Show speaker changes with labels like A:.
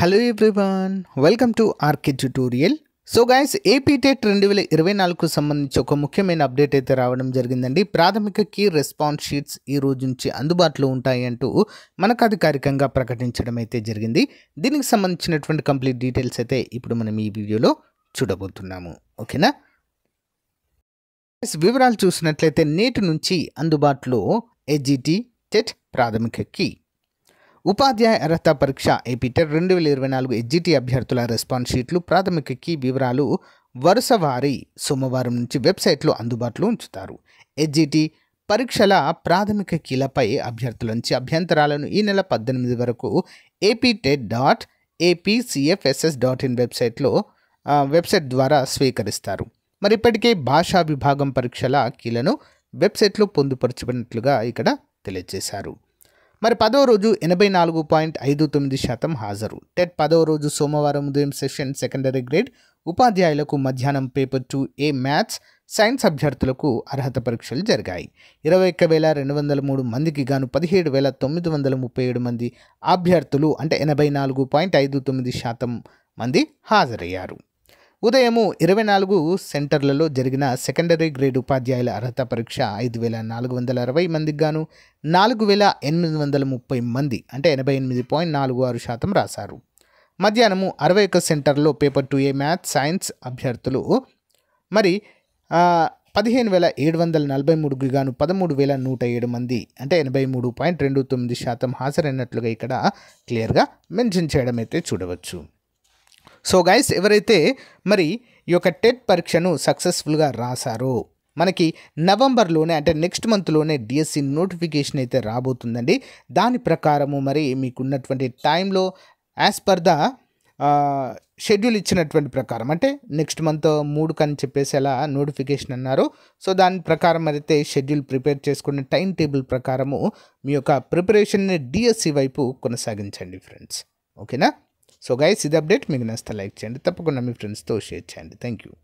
A: hello everyone welcome to RK tutorial so guys AP TET రెండు వేల ఇరవై నాలుగుకు సంబంధించి ఒక ముఖ్యమైన అప్డేట్ అయితే రావడం జరిగిందండి ప్రాథమిక కీ రెస్పాన్స్ షీట్స్ ఈ రోజు నుంచి అందుబాటులో ఉంటాయి అంటూ మనకు అధికారికంగా ప్రకటించడం అయితే జరిగింది దీనికి సంబంధించినటువంటి కంప్లీట్ డీటెయిల్స్ అయితే ఇప్పుడు మనం ఈ వీడియోలో చూడబోతున్నాము ఓకేనా వివరాలు చూసినట్లయితే నేటి నుంచి అందుబాటులో ఎజిటి టెట్ ప్రాథమిక కీ ఉపాధ్యాయ అర్హత పరీక్ష ఏపీటర్ రెండు వేల ఇరవై నాలుగు ఎగ్జిటి అభ్యర్థుల రెస్పాన్స్ షీట్లు ప్రాథమిక కీ వివరాలు వరుసవారి సోమవారం నుంచి వెబ్సైట్లో అందుబాటులో ఉంచుతారు ఎగ్జిటి పరీక్షల ప్రాథమిక కీలపై అభ్యర్థుల నుంచి అభ్యంతరాలను ఈ నెల పద్దెనిమిది వరకు AP TET dot APCFSS dot in వెబ్సైట్లో వెబ్సైట్ ద్వారా స్వీకరిస్తారు మరి ఇప్పటికే భాషా విభాగం పరీక్షల కీలను వెబ్సైట్లో పొందుపరచబడినట్లుగా ఇక్కడ తెలియజేశారు మరి పదో రోజు ఎనభై నాలుగు పాయింట్ ఐదు తొమ్మిది శాతం హాజరు టెట్ పదో రోజు సోమవారం ఉదయం సెషన్ సెకండరీ గ్రేడ్ ఉపాధ్యాయులకు మధ్యాహ్నం paper two A maths science అభ్యర్థులకు అర్హత పరీక్షలు జరిగాయి ఇరవై ఒక్క వేల రెండు వందల మూడు మందికి గాను పదిహేడు వేల తొమ్మిది వందల ముప్పై ఏడు మంది అభ్యర్థులు అంటే ఎనభై నాలుగు పాయింట్ ఐదు తొమ్మిది శాతం మంది హాజరయ్యారు ఉదయము ఇరవై నాలుగు సెంటర్లలో జరిగిన సెకండరీ గ్రేడ్ ఉపాధ్యాయుల అర్హత పరీక్ష ఐదు వేల నాలుగు వందల అరవై మందికి గాను నాలుగు వేల ఎనిమిది వందల ముప్పై మంది అంటే ఎనభై ఎనిమిది పాయింట్ నాలుగు ఆరు శాతం రాశారు మధ్యాహ్నము అరవై ఒక్క సెంటర్లో paper two A maths science అభ్యర్థులు మరి పదిహేను వేల ఏడు వందల నలభై మూడుకి గాను పదమూడు వేల నూట ఏడు మంది అంటే ఎనభై మూడు పాయింట్ రెండు తొమ్మిది శాతం హాజరైనట్లుగా ఇక్కడ క్లియర్గా మెన్షన్ చేయడం అయితే చూడవచ్చు సో గైస్ ఎవరైతే మరి ఈ యొక్క టెట్ పరీక్షను సక్సెస్ఫుల్గా రాశారో మనకి నవంబర్లోనే అంటే నెక్స్ట్ మంత్లోనే డిఎస్సి నోటిఫికేషన్ అయితే రాబోతుందండి దాని ప్రకారము మరి మీకున్నటువంటి టైంలో యాజ్ పర్ ద షెడ్యూల్ ఇచ్చినటువంటి ప్రకారం అంటే నెక్స్ట్ మంత్ మూడు కని చెప్పేసి అలా నోటిఫికేషన్ అన్నారు సో దాని ప్రకారం అయితే షెడ్యూల్ ప్రిపేర్ చేసుకున్న టైం టేబుల్ ప్రకారము మీ యొక్క ప్రిపరేషన్ని డిఎస్సి e వైపు కొనసాగించండి ఫ్రెండ్స్ ఓకేనా సో గైస్ ఇది అప్డేట్ మీకు నచ్చితే లైక్ చేయండి తప్పకుండా మీ ఫ్రెండ్స్తో షేర్ చేయండి థ్యాంక్ యూ